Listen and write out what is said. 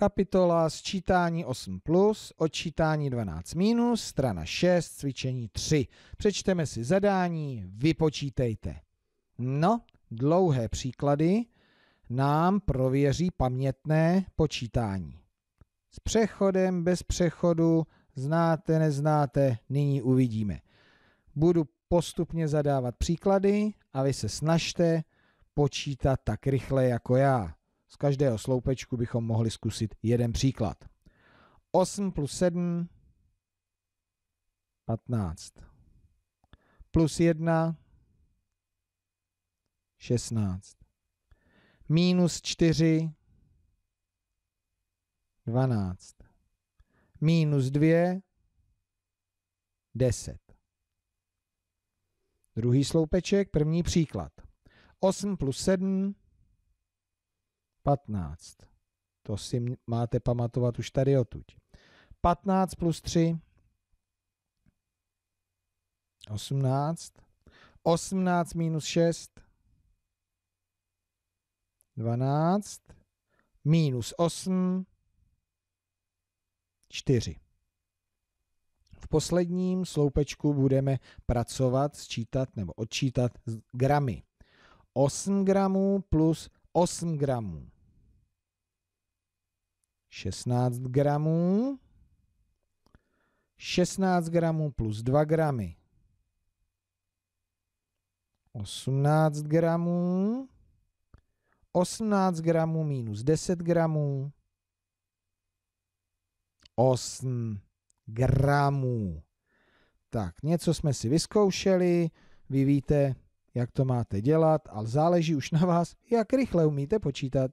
Kapitola sčítání 8 plus, odčítání 12 minus, strana 6, cvičení 3. Přečteme si zadání, vypočítejte. No, dlouhé příklady nám prověří pamětné počítání. S přechodem, bez přechodu, znáte, neznáte, nyní uvidíme. Budu postupně zadávat příklady a vy se snažte počítat tak rychle jako já. Z každého sloupečku bychom mohli zkusit jeden příklad. 8 plus 7, 15. Plus 1, 16. Minus 4, 12. Minus 2, 10. Druhý sloupeček, první příklad. 8 plus 7, 15. To si máte pamatovat už tady odtud. 15 plus 3, 18. 18 minus 6, 12. Minus 8, 4. V posledním sloupečku budeme pracovat, sčítat nebo odčítat gramy. 8 gramů plus 8 gramů, 16 gramů, 16 gramů plus 2 gramy, 18 gramů, 18 gramů minus 10 gramů, 8 gramů. Tak, něco jsme si vyzkoušeli, vy víte, jak to máte dělat, ale záleží už na vás, jak rychle umíte počítat.